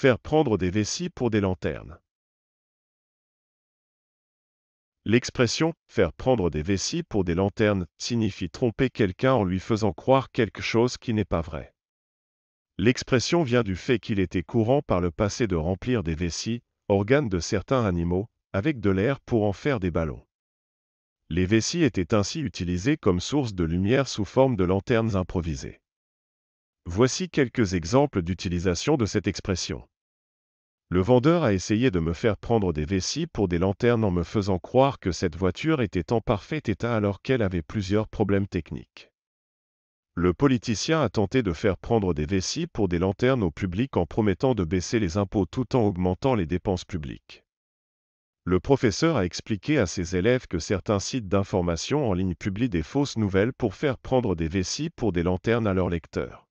faire prendre des vessies pour des lanternes. L'expression « faire prendre des vessies pour des lanternes » signifie tromper quelqu'un en lui faisant croire quelque chose qui n'est pas vrai. L'expression vient du fait qu'il était courant par le passé de remplir des vessies, organes de certains animaux, avec de l'air pour en faire des ballons. Les vessies étaient ainsi utilisées comme source de lumière sous forme de lanternes improvisées. Voici quelques exemples d'utilisation de cette expression. Le vendeur a essayé de me faire prendre des vessies pour des lanternes en me faisant croire que cette voiture était en parfait état alors qu'elle avait plusieurs problèmes techniques. Le politicien a tenté de faire prendre des vessies pour des lanternes au public en promettant de baisser les impôts tout en augmentant les dépenses publiques. Le professeur a expliqué à ses élèves que certains sites d'information en ligne publient des fausses nouvelles pour faire prendre des vessies pour des lanternes à leurs lecteurs.